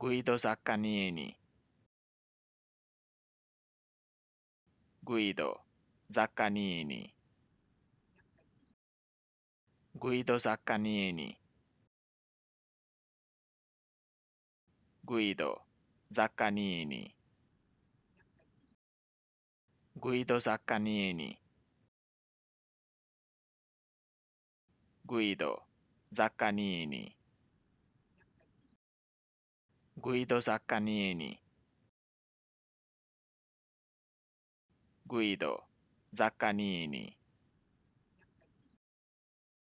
Guido Zaccagnini Guido z a c c a n i n i Guido z a c c a n i n i Guido z a c c a n i n i Guido z a c c a n i n i Guido z a c c a n i n i Guido Zaccanini Guido Zaccanini